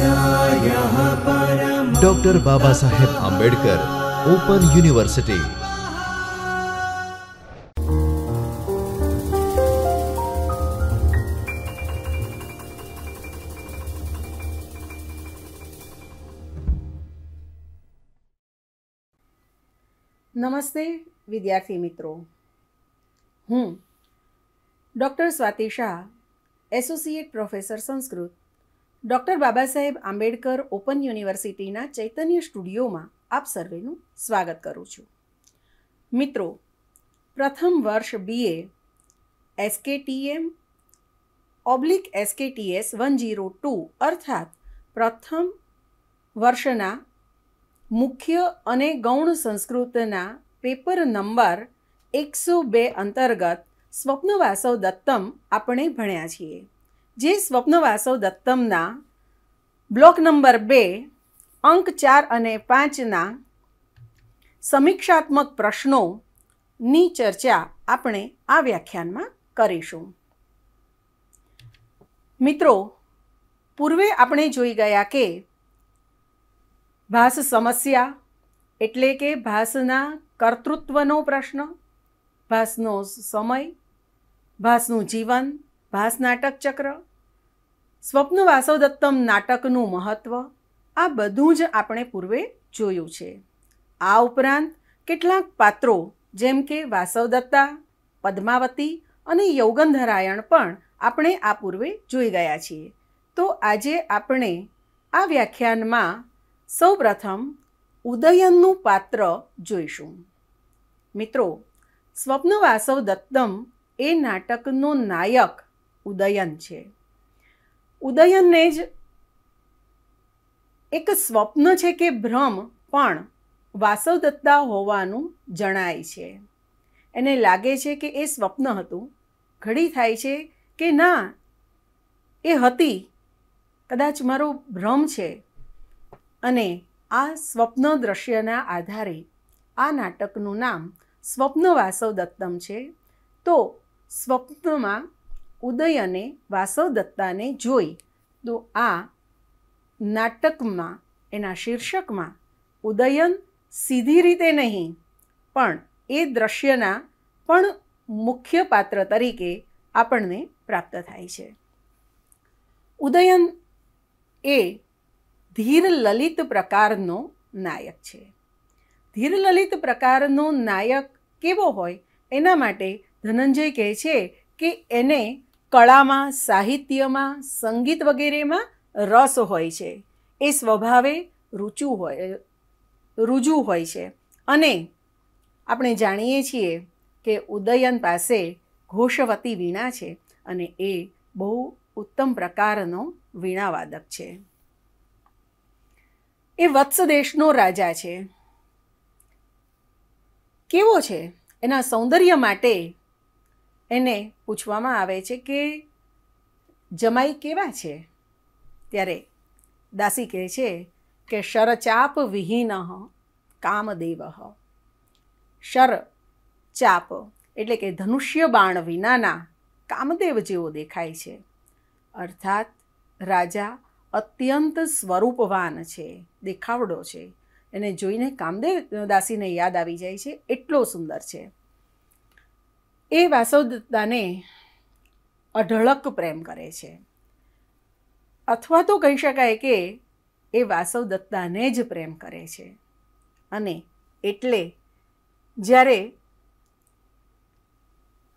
doctor Baba Saheb Ambedkar open university નમસ્તે વિદ્યાર્થી મિત્રો હું doctor Swati Shah associate professor Sanskrit doctor Baba Saheb Ambedkar open યુનિવર્સિટીના ચૈતન્ય સ્ટુડિયોમાં આપ સર્વેનું સ્વાગત કરું છું મિત્રો પ્રથમ વર્ષ B BA SKTM oblique SKTS one zero two અર્થાત પ્રથમ વર્ષના મુખ્ય અને ગૌણ સંસ્કૃતના પેપર નંબર એકસો બે અંતર્ગત સ્વપ્નવાસવ દત્તમ આપણે ભણ્યા છીએ જે સ્વપ્નવાસવ દત્તમના બ્લોક નંબર બે અંક ચાર અને પાંચના સમીક્ષાત્મક પ્રશ્નોની ચર્ચા આપણે આ વ્યાખ્યાનમાં કરીશું મિત્રો પૂર્વે આપણે જોઈ ગયા કે ભાસ સમસ્યા એટલે કે ભાસના કર્તૃત્વનો પ્રશ્ન ભાસનો સમય ભાસનું જીવન ભાસ નાટક ચક્ર સ્વપ્ન વાસવદત્તમ નાટકનું મહત્ત્વ આ બધું જ આપણે પૂર્વે જોયું છે આ ઉપરાંત કેટલાક પાત્રો જેમ કે વાસવદત્તા પદ્માવતી અને યૌગંધરાયણ પણ આપણે આ પૂર્વે જોઈ ગયા છીએ તો આજે આપણે આ વ્યાખ્યાનમાં સૌપ્રથમ ઉદયનનું પાત્ર જોઈશું મિત્રો સ્વપ્ન વાસવ એ નાટકનો નાયક ઉદયન છે ઉદયનને જ એક સ્વપ્ન છે કે ભ્રમ પણ વાસવદત્તા હોવાનું જણાય છે એને લાગે છે કે એ સ્વપ્ન હતું ઘડી થાય છે કે ના એ હતી કદાચ મારો ભ્રમ છે અને આ સ્વપ્ન દ્રશ્યના આધારે આ નાટકનું નામ સ્વપ્ન વાસવ દત્તમ છે તો સ્વપ્નમાં ઉદયને વાસવદત્તાને જોઈ તો આ નાટકમાં એના શીર્ષકમાં ઉદયન સીધી રીતે નહીં પણ એ દ્રશ્યના પણ મુખ્ય પાત્ર તરીકે આપણને પ્રાપ્ત થાય છે ઉદયન એ ધીર લલિત પ્રકારનો નાયક છે ધીર લલિત પ્રકારનો નાયક કેવો હોય એના માટે ધનંજય કહે છે કે એને કળામાં સાહિત્યમાં સંગીત વગેરેમાં રસ હોય છે એ સ્વભાવે રુચુ હોય રુજુ હોય છે અને આપણે જાણીએ છીએ કે ઉદયન પાસે ઘોષવતી વીણા છે અને એ બહુ ઉત્તમ પ્રકારનો વીણાવાદક છે એ વત્સ દેશનો રાજા છે કેવો છે એના સૌંદર્ય માટે એને પૂછવામાં આવે છે કે જમાઈ કેવા છે ત્યારે દાસી કહે છે કે શરચાપ વિહીન કામદેવ શર ચાપ એટલે કે ધનુષ્ય બાણ વિનાના કામદેવ જેવો દેખાય છે અર્થાત રાજા અત્યંત સ્વરૂપવાન છે દેખાવડો છે એને જોઈને કામદેવ દાસીને યાદ આવી જાય છે એટલો સુંદર છે એ વાસવદત્તાને અઢળક પ્રેમ કરે છે અથવા તો કહી શકાય કે એ વાસવદત્તાને જ પ્રેમ કરે છે અને એટલે જ્યારે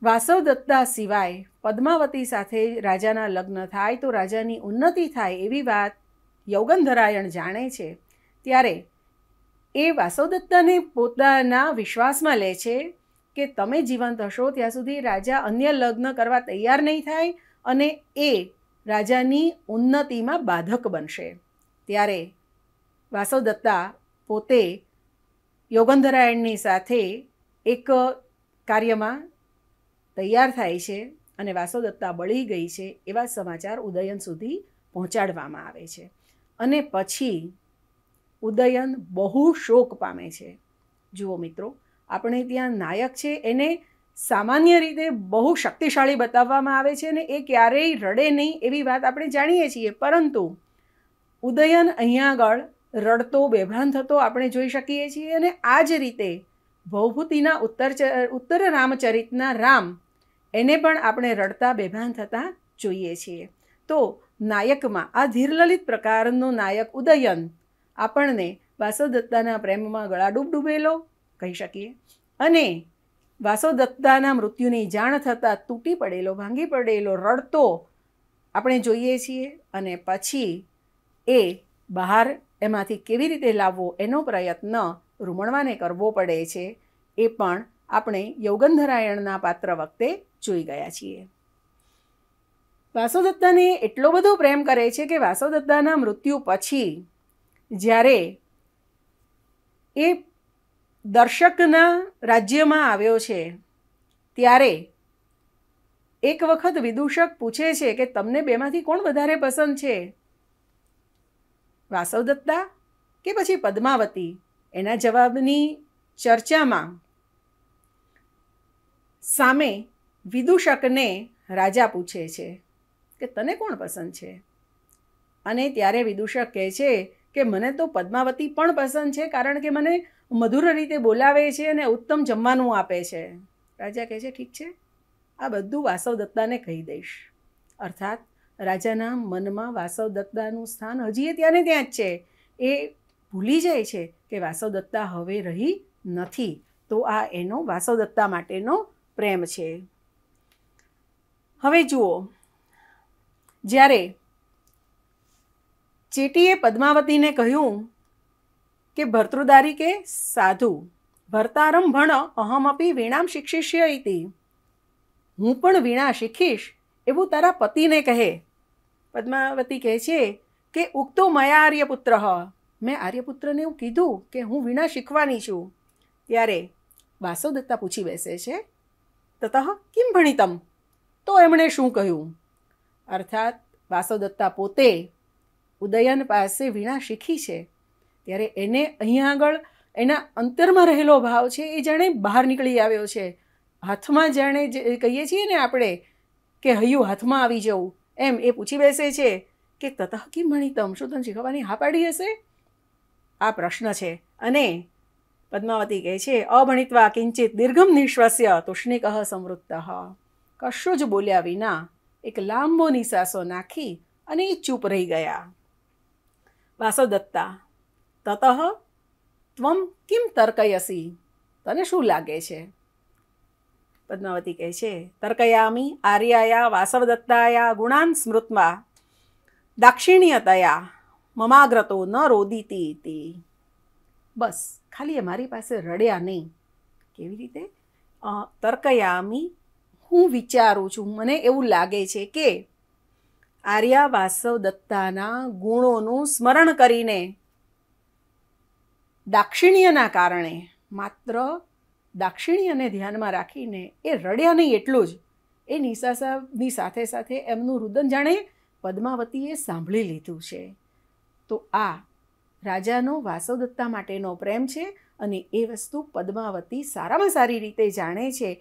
વાસવદત્તા સિવાય પદ્માવતી સાથે રાજાના લગ્ન થાય તો રાજાની ઉન્નતિ થાય એવી વાત યૌગંધરાયણ જાણે છે ત્યારે એ વાસવદત્તાને પોતાના વિશ્વાસમાં લે છે કે તમે જીવંત હશો ત્યાં સુધી રાજા અન્ય લગ્ન કરવા તૈયાર નહીં થાય અને એ રાજાની ઉન્નતિમાં બાધક બનશે ત્યારે વાસવદત્તા પોતે યોગંધરાયણની સાથે એક કાર્યમાં તૈયાર થાય છે અને વાસવદત્તા બળી ગઈ છે એવા સમાચાર ઉદયન સુધી પહોંચાડવામાં આવે છે અને પછી ઉદયન બહુ શોક પામે છે જુઓ મિત્રો આપણે ત્યાં નાયક છે એને સામાન્ય રીતે બહુ શક્તિશાળી બતાવવામાં આવે છે અને એ ક્યારેય રડે નહીં એવી વાત આપણે જાણીએ છીએ પરંતુ ઉદયન અહીંયા આગળ રડતો બેભાન થતો આપણે જોઈ શકીએ છીએ અને આ જ રીતે ભવભૂતિના ઉત્તર ઉત્તર રામચરિતના રામ એને પણ આપણે રડતા બેભાન થતા જોઈએ છીએ તો નાયકમાં આ ધીરલલિત પ્રકારનો નાયક ઉદયન આપણને વાસવદત્તાના પ્રેમમાં ગળા ડૂબ ડૂબેલો કહી શકીએ અને વાસોદત્તાના મૃત્યુની જાણ થતાં તૂટી પડેલો ભાંગી પડેલો રડતો આપણે જોઈએ છીએ અને પછી એ બહાર એમાંથી કેવી રીતે લાવવો એનો પ્રયત્ન રૂમણવાને કરવો પડે છે એ પણ આપણે યોગંધરાયણના પાત્ર વખતે જોઈ ગયા છીએ વાસોદત્તાને એટલો બધો પ્રેમ કરે છે કે વાસોદત્તાના મૃત્યુ પછી જ્યારે એ દર્શકના રાજ્યમાં આવ્યો છે ત્યારે એક વખત વિદૂષક પૂછે છે કે તમને બેમાંથી કોણ વધારે પસંદ છે વાસવદત્તા કે પછી પદ્માવતી એના જવાબની ચર્ચામાં સામે વિદૂષકને રાજા પૂછે છે કે તને કોણ પસંદ છે અને ત્યારે વિદૂષક કહે છે કે મને તો પદ્માવતી પણ પસંદ છે કારણ કે મને મધુર રીતે બોલાવે છે અને ઉત્તમ જમવાનું આપે છે રાજા કહે છે ઠીક છે આ બધું વાસવ દત્તાને કહી દઈશ અર્થાત રાજાના મનમાં વાસવ દત્તાનું સ્થાન હજી એ ત્યાં ને ત્યાં જ છે એ ભૂલી જાય છે કે વાસવ દત્તા હવે રહી નથી તો આ એનો વાસવ દત્તા માટેનો પ્રેમ છે હવે જુઓ જ્યારે ચેટીએ પદ્માવતીને કહ્યું કે ભર્તૃદારી કે સાધુ ભર્તારમ ભણ અહમપી વીણામ શિક્ષિષ્ય ઇતિ હું પણ વીણા શીખીશ એવું તારા પતિને કહે પદ્માવતી કહે છે કે ઉક્તો મયા આર્યપુત્ર મેં આર્યપુત્રને એવું કીધું કે હું વીણા શીખવાની છું ત્યારે વાસોદત્તા પૂછી બેસે છે તતઃ કેમ ભણિતમ તો એમણે શું કહ્યું અર્થાત વાસોદત્તા પોતે ઉદયન પાસે વીણા શીખી છે ત્યારે એને અહીંયા આગળ એના અંતરમાં રહેલો ભાવ છે એ જાણે બહાર નીકળી આવ્યો છે હાથમાં જાણે કહીએ છીએ ને આપણે કે હૈયું હાથમાં આવી જવું એમ એ પૂછી બેસે છે કે તતઃ કિમ ભણીતમ શું તને શીખવવાની હા પાડી હશે આ પ્રશ્ન છે અને પદ્માવતી કહે છે અભણિતવા કિંચિત દીર્ઘમ નિશ્વાસ્ય તૂષ્ણિક સમૃદ્ધ કશો જ બોલ્યા વિના એક લાંબો નિશાસો નાખી અને એ ચૂપ રહી ગયા વાસો દત્તા તતઃ ત્વમ કિમ તર્કયસી તને શું લાગે છે પદ્માવતી કહે છે તર્કયામી આર્યાયા વાસવદત્તાયા ગુણાન સ્મૃતમાં દાક્ષિણ્યતયા મમાગ્રતો ન રોદીતી બસ ખાલી એ મારી પાસે રડ્યા નહીં કેવી રીતે તર્કયામી હું વિચારું છું મને એવું લાગે છે કે આર્યા વાસવ ગુણોનું સ્મરણ કરીને દાક્ષિણ્યના કારણે માત્ર દાક્ષિણ્યને ધ્યાનમાં રાખીને એ રડ્યા નહીં એટલું જ એ નિશા સાહેબની સાથે સાથે એમનું રુદન જાણે પદ્માવતીએ સાંભળી લીધું છે તો આ રાજાનો વાસવદત્તા માટેનો પ્રેમ છે અને એ વસ્તુ પદ્માવતી સારામાં સારી રીતે જાણે છે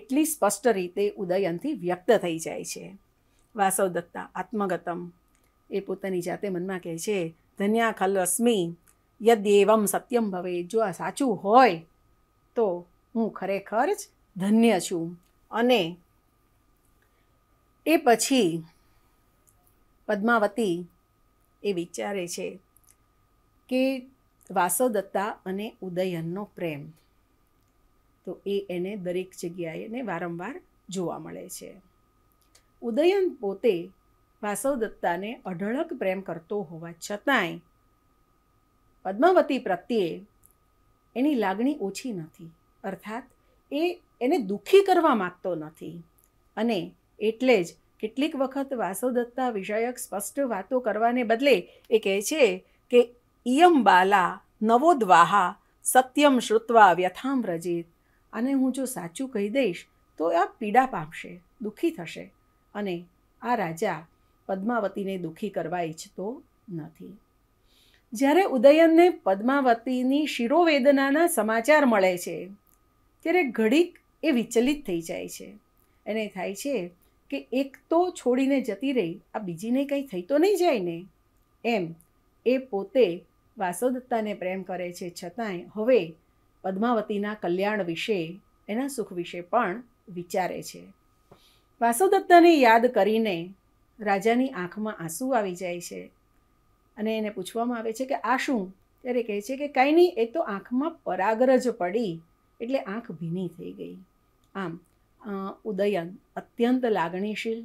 એટલી સ્પષ્ટ રીતે ઉદયનથી વ્યક્ત થઈ જાય છે વાસવદત્તા આત્મગતમ એ પોતાની જાતે મનમાં કહે છે ધન્યા ખલ રશ્મી યદ્યેવમ સત્યમ ભવે જો આ સાચું હોય તો હું ખરેખર જ ધન્ય છું અને એ પછી પદ્માવતી એ વિચારે છે કે વાસોદત્તા અને ઉદયનનો પ્રેમ તો એ એને દરેક જગ્યાએ એને વારંવાર જોવા મળે છે ઉદયન પોતે વાસવદત્તાને અઢળક પ્રેમ કરતો હોવા છતાંય પદ્માવતી પ્રત્યે એની લાગણી ઓછી નથી અર્થાત એ એને દુઃખી કરવા માગતો નથી અને એટલે જ કેટલીક વખત વાસુદત્તા વિષયક સ્પષ્ટ વાતો કરવાને બદલે એ કહે છે કે ઇયમ બાલા નવોદ્વાહા સત્યમ શ્રુત્વા વ્યથામ રજિત અને હું જો સાચું કહી દઈશ તો આ પીડા પામશે દુઃખી થશે અને આ રાજા પદ્માવતીને દુઃખી કરવા ઈચ્છતો નથી જ્યારે ઉદયનને પદ્માવતીની શિરોવેદનાના સમાચાર મળે છે ત્યારે ઘડીક એ વિચલિત થઈ જાય છે એને થાય છે કે એક તો છોડીને જતી રહી આ બીજીને કંઈ થઈ તો નહીં જાય ને એમ એ પોતે વાસોદત્તાને પ્રેમ કરે છે છતાંય હવે પદ્માવતીના કલ્યાણ વિશે એના સુખ વિશે પણ વિચારે છે વાસોદત્તાને યાદ કરીને રાજાની આંખમાં આંસુ આવી જાય છે અને એને પૂછવામાં આવે છે કે આ શું ત્યારે કહે છે કે કંઈ નહીં એ તો આંખમાં પરાગ્રજ પડી એટલે આંખ ભીની થઈ ગઈ આમ ઉદયન અત્યંત લાગણીશીલ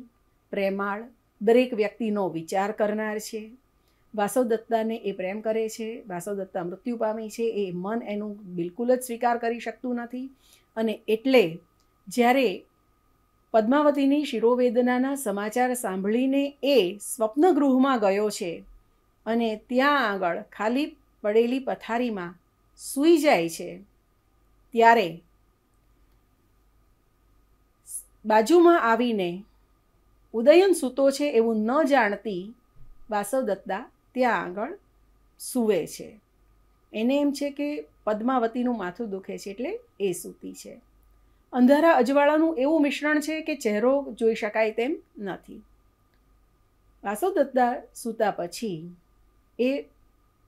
પ્રેમાળ દરેક વ્યક્તિનો વિચાર કરનાર છે વાસવ દત્તાને એ પ્રેમ કરે છે વાસવ દત્તા મૃત્યુ પામી છે એ મન એનું બિલકુલ જ સ્વીકાર કરી શકતું નથી અને એટલે જ્યારે પદ્માવતીની શિરોવેદનાના સમાચાર સાંભળીને એ સ્વપ્નગૃહમાં ગયો છે અને ત્યાં આગળ ખાલી પડેલી પથારીમાં સૂઈ જાય છે ત્યારે બાજુમાં આવીને ઉદયન સૂતો છે એવું ન જાણતી વાસવદત્તા ત્યાં આગળ સૂવે છે એને એમ છે કે પદ્માવતીનું માથું દુખે છે એટલે એ સૂતી છે અંધારા અજવાળાનું એવું મિશ્રણ છે કે ચહેરો જોઈ શકાય તેમ નથી વાસવદત્તા સૂતા પછી એ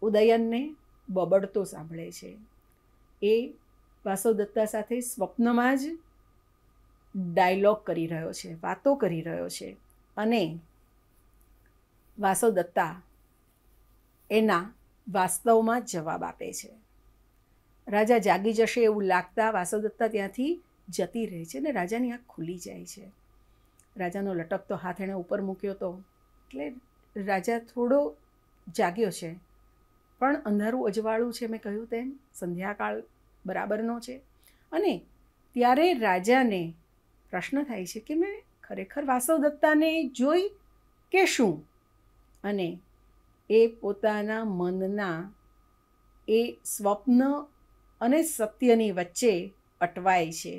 ઉદયનને બબડતો સાંભળે છે એ વાસવદત્તા સાથે સ્વપ્નમાં જ ડાયલોગ કરી રહ્યો છે વાતો કરી રહ્યો છે અને વાસવદત્તા એના વાસ્તવમાં જવાબ આપે છે રાજા જાગી જશે એવું લાગતા વાસવદત્તા ત્યાંથી જતી રહે છે અને રાજાની આંખ ખુલી જાય છે રાજાનો લટકતો હાથ એણે ઉપર મૂક્યો તો એટલે રાજા થોડો જાગ્યો છે પણ અંધારું અજવાળું છે મેં કહ્યું તેમ સંધ્યાકાળ બરાબરનો છે અને ત્યારે રાજાને પ્રશ્ન થાય છે કે મેં ખરેખર વાસવ દત્તાને જોઈ કે શું અને એ પોતાના મનના એ સ્વપ્ન અને સત્યની વચ્ચે અટવાય છે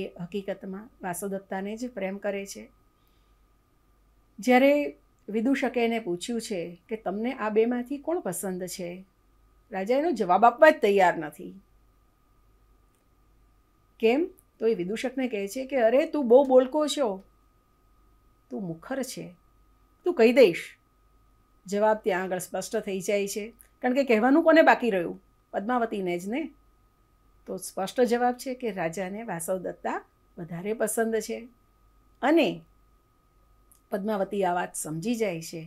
એ હકીકતમાં વાસવ દત્તાને જ પ્રેમ કરે છે જ્યારે વિદુષકે એને પૂછ્યું છે કે તમને આ બેમાંથી કોણ પસંદ છે રાજા એનો જવાબ આપવા જ તૈયાર નથી કેમ તો એ વિદુષકને કહે છે કે અરે તું બહુ બોલકો છો તું મુખર છે તું કહી દઈશ જવાબ ત્યાં આગળ સ્પષ્ટ થઈ જાય છે કારણ કે કહેવાનું કોને બાકી રહ્યું પદ્માવતીને જ ને તો સ્પષ્ટ જવાબ છે કે રાજાને વાસવદત્તા વધારે પસંદ છે અને પદ્માવતી આ વાત સમજી જાય છે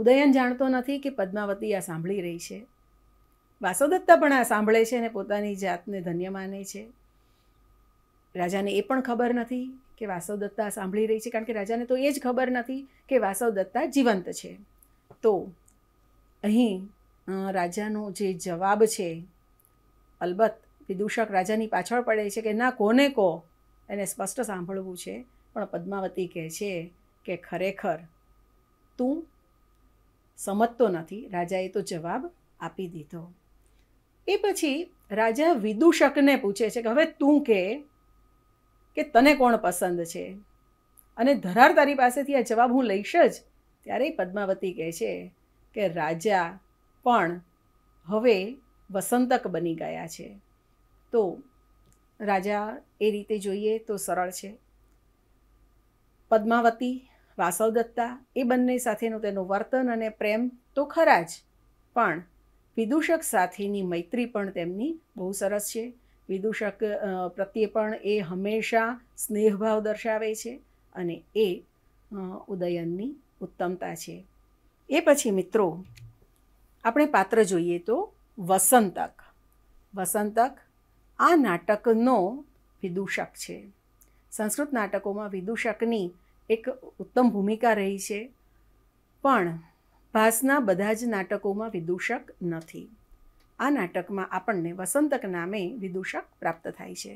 ઉદયન જાણતો નથી કે પદ્માવતી આ સાંભળી રહી છે વાસોદત્તા પણ આ સાંભળે છે અને પોતાની જાતને ધન્ય માને છે રાજાને એ પણ ખબર નથી કે વાસવદત્તા સાંભળી રહી છે કારણ કે રાજાને તો એ જ ખબર નથી કે વાસવદત્તા જીવંત છે તો અહીં રાજાનો જે જવાબ છે અલબત્ત વિદૂષક રાજાની પાછળ પડે છે કે ના કોને કો એને સ્પષ્ટ સાંભળવું છે પણ પદ્માવતી કહે છે કે ખરેખર તું સમજતો નથી રાજાએ તો જવાબ આપી દીધો એ પછી રાજા વિદુષકને પૂછે છે કે હવે તું કે કે તને કોણ પસંદ છે અને ધરાર તારી પાસેથી આ જવાબ હું લઈશ જ ત્યારે પદ્માવતી કહે છે કે રાજા પણ હવે વસંતક બની ગયા છે તો રાજા એ રીતે જોઈએ તો સરળ છે પદ્માવતી વાસવદત્તા એ બંને સાથેનું તેનું વર્તન અને પ્રેમ તો ખરા જ પણ વિદૂષક સાથેની મૈત્રી પણ તેમની બહુ સરસ છે વિદૂષક પ્રત્યે પણ એ હંમેશા સ્નેહભાવ દર્શાવે છે અને એ ઉદયનની ઉત્તમતા છે એ પછી મિત્રો આપણે પાત્ર જોઈએ તો વસંતક વસંતક આ નાટકનો વિદૂષક છે સંસ્કૃત નાટકોમાં વિદૂષકની એક ઉત્તમ ભૂમિકા રહી છે પણ ભાસના બધા જ નાટકોમાં વિદૂષક નથી આ નાટકમાં આપણને વસંતક નામે વિદૂષક પ્રાપ્ત થાય છે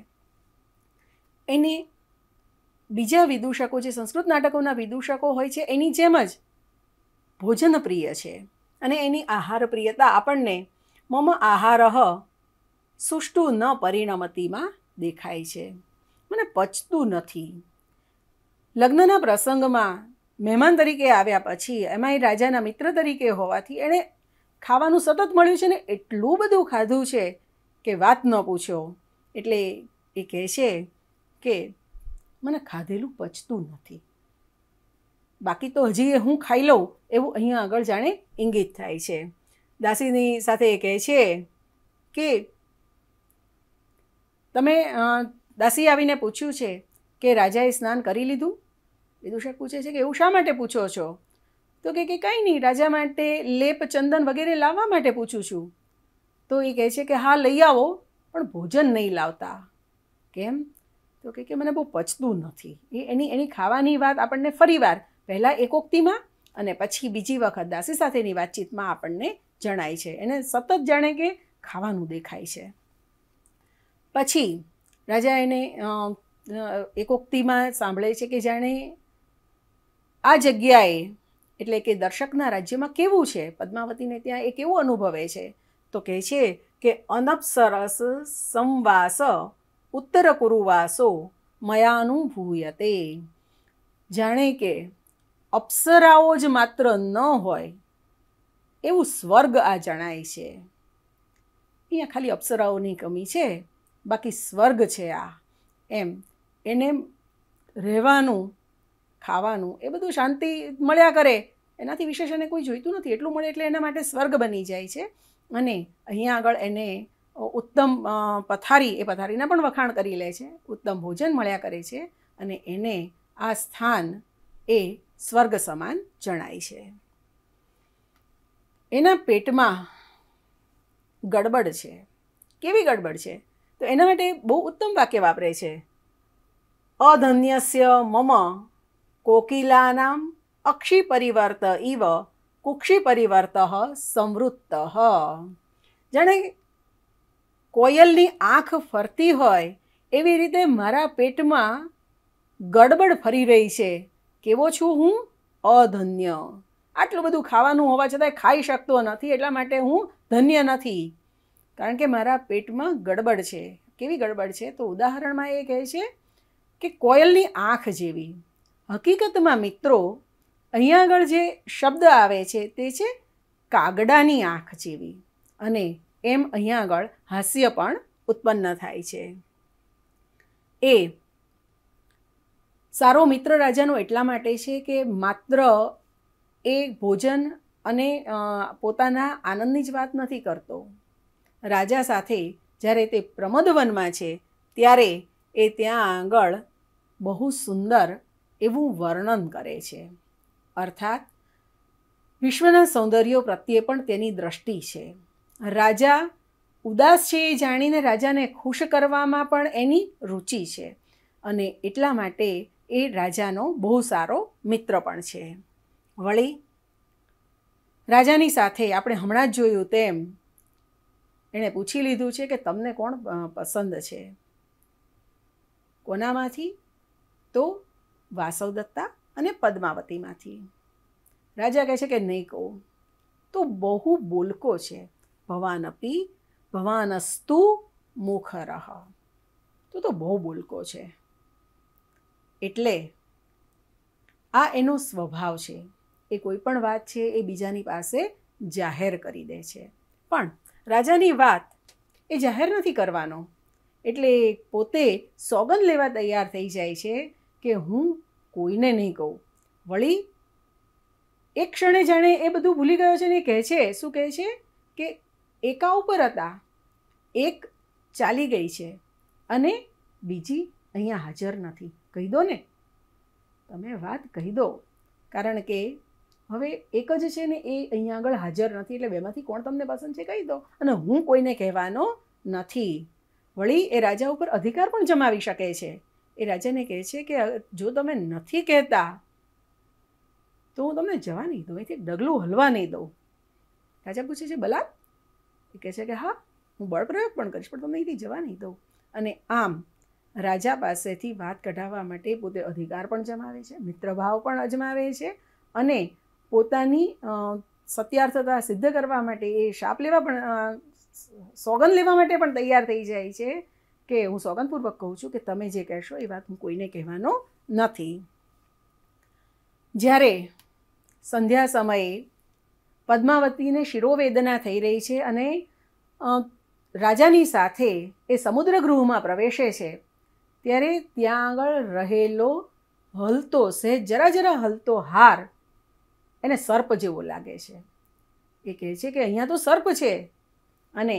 એને બીજા વિદૂષકો જે સંસ્કૃત નાટકોના વિદૂષકો હોય છે એની જેમ જ ભોજનપ્રિય છે અને એની આહાર પ્રિયતા આપણને મમ આહારહ સુષ્ટુ ન પરિણમતીમાં દેખાય છે મને પચતું નથી લગ્નના પ્રસંગમાં મહેમાન તરીકે આવ્યા પછી એમાં એ રાજાના મિત્ર તરીકે હોવાથી એણે ખાવાનું સતત મળ્યું છે ને એટલું બધું ખાધું છે કે વાત ન પૂછો એટલે એ કહે છે કે મને ખાધેલું પચતું નથી બાકી તો હજી એ હું ખાઈ લઉં એવું અહીંયા આગળ જાણે ઇંગિત થાય છે દાસીની સાથે એ કહે છે કે તમે દાસી આવીને પૂછ્યું છે કે રાજાએ સ્નાન કરી લીધું વિદુષક પૂછે છે કે એવું શા માટે પૂછો છો તો કે કંઈ નહીં રાજા માટે લેપ ચંદન વગેરે લાવવા માટે પૂછું છું તો એ કહે છે કે હા લઈ આવો પણ ભોજન નહીં લાવતા કેમ તો કે મને બહુ પચતું નથી એ એની એની ખાવાની વાત આપણને ફરીવાર પહેલાં એકોક્તિમાં અને પછી બીજી વખત દાસી સાથેની વાતચીતમાં આપણને જણાય છે એને સતત જાણે કે ખાવાનું દેખાય છે પછી રાજા એને એકોક્તિમાં સાંભળે છે કે જાણે આ જગ્યાએ એટલે કે દર્શકના રાજ્યમાં કેવું છે પદ્માવતીને ત્યાં એ કેવું અનુભવે છે તો કહે છે કે અનપસરસ સંવાસ ઉત્તર કુરુવાસો મયાનુભૂયતે જાણે કે અપ્સરાઓ જ માત્ર ન હોય એવું સ્વર્ગ આ જણાય છે અહીંયા ખાલી અપ્સરાઓની કમી છે બાકી સ્વર્ગ છે આ એમ એને રહેવાનું ખાવાનું એ બધું શાંતિ મળ્યા કરે એનાથી વિશેષ એને કોઈ જોઈતું નથી એટલું મળે એટલે એના માટે સ્વર્ગ બની જાય છે અને અહીંયા આગળ એને ઉત્તમ પથારી એ પથારીના પણ વખાણ કરી લે છે ઉત્તમ ભોજન મળ્યા કરે છે અને એને આ સ્થાન એ સ્વર્ગ સમાન જણાય છે એના પેટમાં ગડબડ છે કેવી ગડબડ છે તો એના માટે બહુ ઉત્તમ વાક્ય વાપરે છે અધન્યસ્ય મમ કોકિલાનામ અક્ષી પરિવર્ત ઇવ કુક્ષી પરિવર્ત સમૃદ્ધ જાણે કોયલની આંખ ફરતી હોય એવી રીતે મારા પેટમાં ગડબડ ફરી રહી છે કેવો છું હું અધન્ય આટલું બધું ખાવાનું હોવા છતાંય ખાઈ શકતો નથી એટલા માટે હું ધન્ય નથી કારણ કે મારા પેટમાં ગડબડ છે કેવી ગડબડ છે તો ઉદાહરણમાં એ કહે છે કે કોયલની આંખ જેવી હકીકતમાં મિત્રો અહીંયા આગળ જે શબ્દ આવે છે તે છે કાગડાની આંખ જેવી અને એમ અહીંયા આગળ હાસ્ય પણ ઉત્પન્ન થાય છે એ સારો મિત્ર રાજાનો એટલા માટે છે કે માત્ર એ ભોજન અને પોતાના આનંદની જ વાત નથી કરતો રાજા સાથે જ્યારે તે પ્રમોદવનમાં છે ત્યારે એ ત્યાં આગળ બહુ સુંદર એવું વર્ણન કરે છે અર્થાત વિશ્વના સૌંદર્યો પ્રત્યે પણ તેની દ્રષ્ટિ છે રાજા ઉદાસ છે એ જાણીને રાજાને ખુશ કરવામાં પણ એની રુચિ છે અને એટલા માટે એ રાજાનો બહુ સારો મિત્ર પણ છે વળી રાજાની સાથે આપણે હમણાં જ જોયું તેમ એણે પૂછી લીધું છે કે તમને કોણ પસંદ છે કોનામાંથી તો વાસવ દત્તા અને પદ્માવતીમાંથી રાજા કહે છે કે નહીં કહું તો બહુ બોલકો છે ભવાન અપી ભવાન ભવાનસ્તુ મુખરહ તો તો બહુ બોલકો છે એટલે આ એનો સ્વભાવ છે એ કોઈ પણ વાત છે એ બીજાની પાસે જાહેર કરી દે છે પણ રાજાની વાત એ જાહેર નથી કરવાનો એટલે પોતે સોગંદ લેવા તૈયાર થઈ જાય છે કે હું કોઈને નહીં કહું વળી એક ક્ષણે જાણે એ બધું ભૂલી ગયો છે ને કહે છે શું કહે છે કે એકા ઉપર હતા એક ચાલી ગઈ છે અને બીજી અહીંયા હાજર નથી કહી દો ને તમે વાત કહી દો કારણ કે હવે એક જ છે ને એ અહીંયા આગળ હાજર નથી એટલે બેમાંથી કોણ તમને પસંદ છે કહી દો અને હું કોઈને કહેવાનો નથી વળી એ રાજા ઉપર અધિકાર પણ જમાવી શકે છે એ રાજાને કહે છે કે જો તમે નથી કહેતા તો હું તમને જવા નહીં દઉં અહીંથી ડગલું હલવા નહીં દઉં રાજા પૂછે છે બલા એ કહે છે કે હા હું બળપ્રયોગ પણ કરીશ પણ તમને અહીંથી જવા નહીં દઉં અને આમ રાજા પાસેથી વાત કઢાવવા માટે પોતે અધિકાર પણ જમાવે છે મિત્રભાવ પણ અજમાવે છે અને પોતાની સત્યાર્થતા સિદ્ધ કરવા માટે એ શાપ લેવા પણ સોગંદ લેવા માટે પણ તૈયાર થઈ જાય છે કે હું સોગંદપૂર્વક કહું છું કે તમે જે કહેશો એ વાત હું કોઈને કહેવાનો નથી જ્યારે સંધ્યા સમયે પદ્માવતીને શિરોવેદના થઈ રહી છે અને રાજાની સાથે એ સમુદ્રગૃહમાં પ્રવેશે છે ત્યારે ત્યાં આગળ રહેલો હલતો સહેજ જરા જરા હલતો હાર એને સર્પ જેવો લાગે છે એ કહે છે કે અહીંયા તો સર્પ છે અને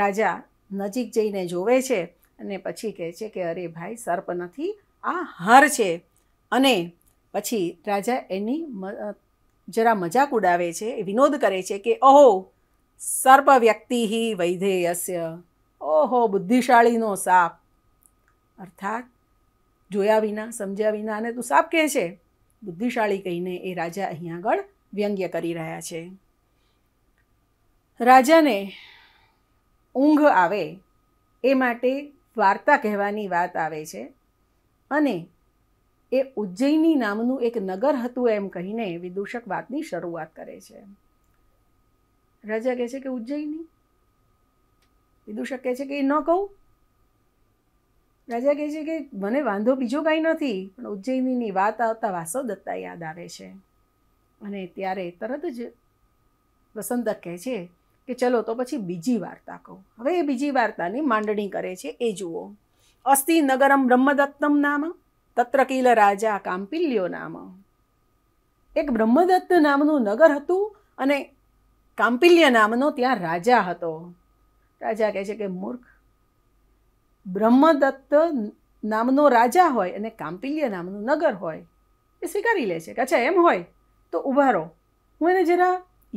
રાજા નજીક જઈને જોવે છે અને પછી કહે છે કે અરે ભાઈ સર્પ નથી આ હાર છે અને પછી રાજા એની જરા મજાક ઉડાવે છે વિનોદ કરે છે કે ઓહો સર્પ વ્યક્તિ હિ વૈધેયસ્ય ઓહો બુદ્ધિશાળીનો સાપ અર્થાત જોયા વિના સમજ્યા વિના અને તું સાપ કહે છે બુદ્ધિશાળી કહીને એ રાજા અહીંયા આગળ વ્યંગ્ય કરી રહ્યા છે રાજાને ઊંઘ આવે એ માટે વાર્તા કહેવાની વાત આવે છે અને એ ઉજ્જૈની નામનું એક નગર હતું એમ કહીને વિદૂષક વાતની શરૂઆત કરે છે રાજા કહે છે કે ઉજ્જૈની વિદૂષક કહે છે કે એ ન કહું રાજા કહે છે કે મને વાંધો બીજો કાંઈ નથી પણ ઉજ્જૈનીની વાત આવતા વાસો યાદ આવે છે અને ત્યારે તરત જ વસંતક કહે છે કે ચલો તો પછી બીજી વાર્તા કહો હવે એ બીજી વાર્તાની માંડણી કરે છે એ જુઓ અસ્તિ નગરમ બ્રહ્મદત્તમ નામ તત્રકીલ રાજા કામ્પિલ્યો નામ એક બ્રહ્મદત્ત નામનું નગર હતું અને કામ્પિલ્ય નામનો ત્યાં રાજા હતો રાજા કહે છે કે મૂર્ખ બ્રહ્મદત્ત નામનો રાજા હોય અને કાંપિલ્ય નામનું નગર હોય એ સ્વીકારી લે છે કે અચ્છા એમ હોય તો ઊભા રહો હું એને જરા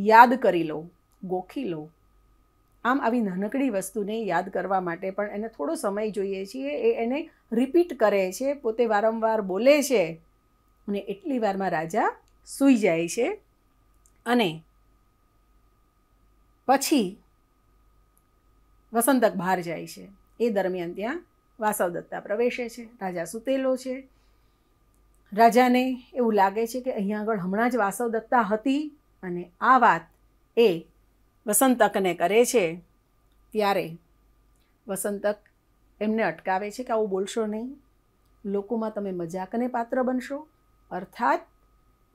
યાદ કરી લઉં ગોખી લઉં આમ આવી નાનકડી વસ્તુને યાદ કરવા માટે પણ એને થોડો સમય જોઈએ છીએ એ એને રિપીટ કરે છે પોતે વારંવાર બોલે છે અને એટલી વારમાં રાજા સૂઈ જાય છે અને પછી વસંતક બહાર જાય છે એ દરમિયાન ત્યાં વાસવ દત્તા પ્રવેશે છે રાજા સુતેલો છે રાજાને એવું લાગે છે કે અહીંયા આગળ હમણાં જ વાસવ દત્તા હતી અને આ વાત એ વસંતકને કરે છે ત્યારે વસંતક એમને અટકાવે છે કે આવું બોલશો નહીં લોકોમાં તમે મજાકને પાત્ર બનશો અર્થાત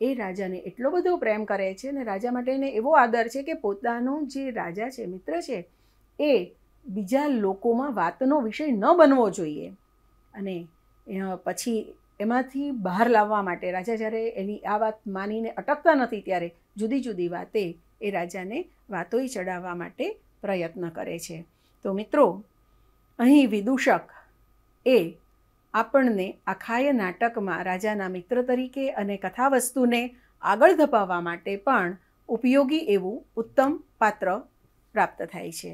એ રાજાને એટલો બધો પ્રેમ કરે છે અને રાજા માટે એને એવો આદર છે કે પોતાનો જે રાજા છે મિત્ર છે એ બીજા લોકોમાં વાતનો વિષય ન બનવો જોઈએ અને પછી એમાંથી બહાર લાવવા માટે રાજા જ્યારે એની આ વાત માનીને અટકતા નથી ત્યારે જુદી જુદી વાતે એ રાજાને વાતોય ચડાવવા માટે પ્રયત્ન કરે છે તો મિત્રો અહીં વિદૂષક એ આપણને આખાય નાટકમાં રાજાના મિત્ર તરીકે અને કથાવસ્તુને આગળ ધપાવવા માટે પણ ઉપયોગી એવું ઉત્તમ પાત્ર પ્રાપ્ત થાય છે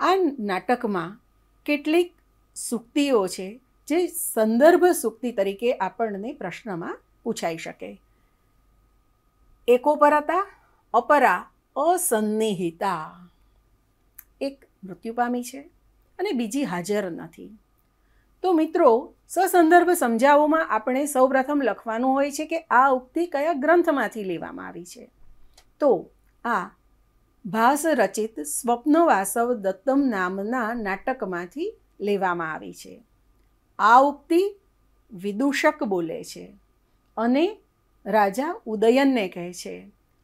આ નાટકમાં કેટલીક સૂક્તિઓ છે જે સંદર્ભ સૂક્તિ તરીકે આપણને પ્રશ્નમાં પૂછાઈ શકે એકોપરતા અપરા અસન્નિહિતા એક મૃત્યુ પામી છે અને બીજી હાજર નથી તો મિત્રો સસંદર્ભ સમજાવોમાં આપણે સૌપ્રથમ લખવાનું હોય છે કે આ ઉક્તિ કયા ગ્રંથમાંથી લેવામાં આવી છે તો આ ભાસ રચિત સ્વપ્નવાસવ દત્તમ નામના નાટકમાંથી લેવામાં આવી છે આ ઉક્તિ વિદૂષક બોલે છે અને રાજા ઉદયનને કહે છે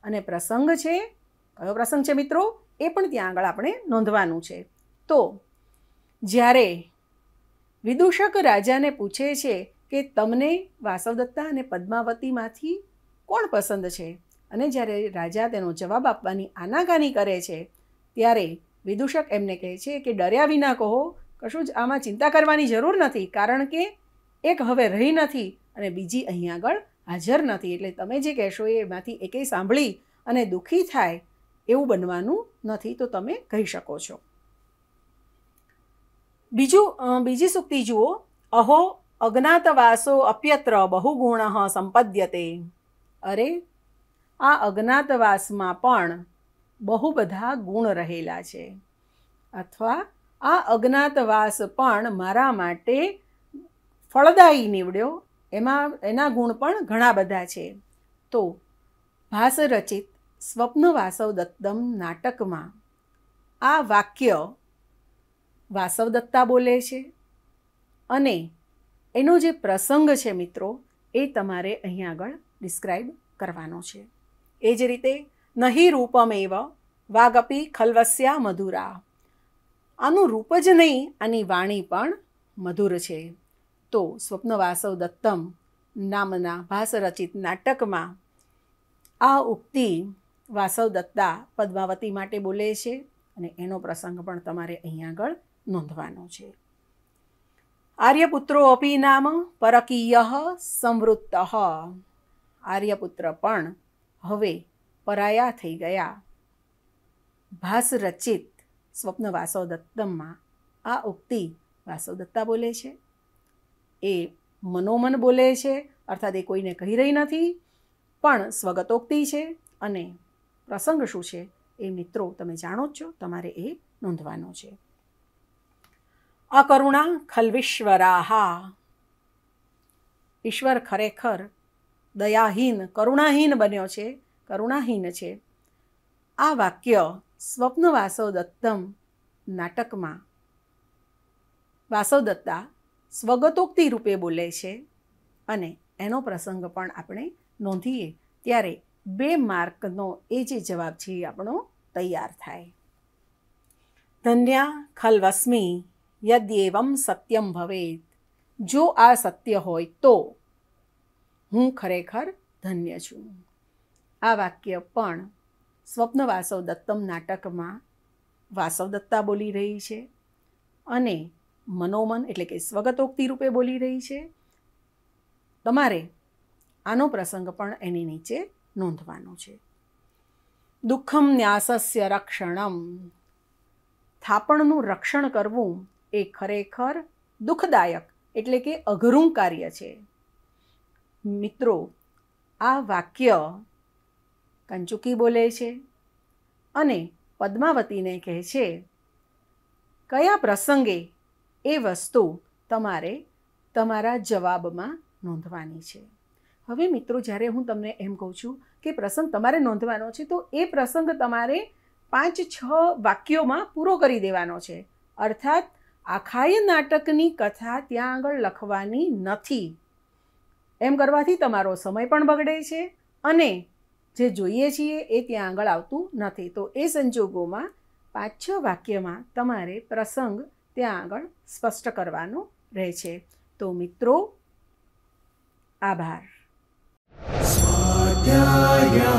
અને પ્રસંગ છે કયો પ્રસંગ છે મિત્રો એ પણ ત્યાં આગળ આપણે નોંધવાનું છે તો જ્યારે વિદૂષક રાજાને પૂછે છે કે તમને વાસવદત્તા અને પદ્માવતીમાંથી કોણ પસંદ છે અને જ્યારે રાજા તેનો જવાબ આપવાની આનાકાની કરે છે ત્યારે વિદૂષક એમને કહે છે કે ડર્યા વિના કહો કશું જ આમાં ચિંતા કરવાની જરૂર નથી કારણ કે એક હવે રહી નથી અને બીજી અહીં આગળ હાજર નથી એટલે તમે જે કહેશો એમાંથી એકેય સાંભળી અને દુઃખી થાય એવું બનવાનું નથી તો તમે કહી શકો છો બીજું બીજી સુક્તિ જુઓ અહો અજ્ઞાતવાસો અપ્યત્ર બહુગુણ સંપદ્યતે અરે આ અજ્ઞાતવાસમાં પણ બહુ બધા ગુણ રહેલા છે અથવા આ અજ્ઞાતવાસ પણ મારા માટે ફળદાયી નીવડ્યો એમાં એના ગુણ પણ ઘણા બધા છે તો ભાસરચિત સ્વપ્નવાસવ દત્તમ નાટકમાં આ વાક્ય વાસવ દત્તા બોલે છે અને એનો જે પ્રસંગ છે મિત્રો એ તમારે અહીં આગળ ડિસ્ક્રાઇબ કરવાનો છે એ જ રીતે નહીં રૂપમેવ વાગપી ખલવસ્યા મધુરા આનું રૂપ જ નહીં આની વાણી પણ મધુર છે તો સ્વપ્નવાસવ દત્તમ નામના ભાસરચિત નાટકમાં આ ઉક્તિ વાસવ દત્તા પદ્માવતી માટે બોલે છે અને એનો પ્રસંગ પણ તમારે અહીંયા આગળ નોંધવાનો છે આર્યપુત્રો અપી નામ પરકીય સંવૃત્ત આર્યપુત્ર પણ હવે પરાયા થઈ ગયા ભાસરચિત સ્વપ્ન વાસોદત્તમમાં આ ઉક્તિ વાસોદત્તા બોલે છે એ મનોમન બોલે છે અર્થાત એ કોઈને કહી રહી નથી પણ સ્વગતોક્તિ છે અને પ્રસંગ શું છે એ મિત્રો તમે જાણો જ છો તમારે એ નોંધવાનો છે અકરુણા ખલવિશ્વરાહા ઈશ્વર ખરેખર દયાહીન કરુણાહીન બન્યો છે કરુણાહીન છે આ વાક્ય સ્વપ્નવાસો દત્તમ નાટકમાં વાસવદત્તા સ્વગતોક્તિ રૂપે બોલે છે અને એનો પ્રસંગ પણ આપણે નોંધીએ ત્યારે બે માર્કનો એ જે જવાબ છે આપણો તૈયાર થાય ધન્યા ખલવસ્મી યદ્યેવમ સત્યમ ભવેત જો આ સત્ય હોય તો હું ખરેખર ધન્ય છું આ વાક્ય પણ સ્વપ્ન વાસવ દત્તમ નાટકમાં વાસવ દત્તા બોલી રહી છે અને મનોમન એટલે કે સ્વગતોક્તિ રૂપે બોલી રહી છે તમારે આનો પ્રસંગ પણ એની નીચે નોંધવાનો છે દુઃખમ ન્યાસસ્ય રક્ષણમ થાપણનું રક્ષણ કરવું એ ખરેખર દુઃખદાયક એટલે કે અઘરું કાર્ય છે મિત્રો આ વાક્ય કંચુકી બોલે છે અને પદ્માવતીને કહે છે કયા પ્રસંગે એ વસ્તુ તમારે તમારા જવાબમાં નોંધવાની છે હવે મિત્રો જ્યારે હું તમને એમ કહું છું કે પ્રસંગ તમારે નોંધવાનો છે તો એ પ્રસંગ તમારે પાંચ છ વાક્યોમાં પૂરો કરી દેવાનો છે અર્થાત આખાય નાટકની કથા ત્યાં આગળ લખવાની નથી એમ કરવાથી તમારો સમય પણ બગડે છે અને જે જોઈએ છીએ એ ત્યાં આગળ આવતું નથી તો એ સંજોગોમાં પાંચ છ વાક્યમાં તમારે પ્રસંગ ત્યાં આગળ સ્પષ્ટ કરવાનો રહે છે તો મિત્રો આભાર સ્વાધ્યાય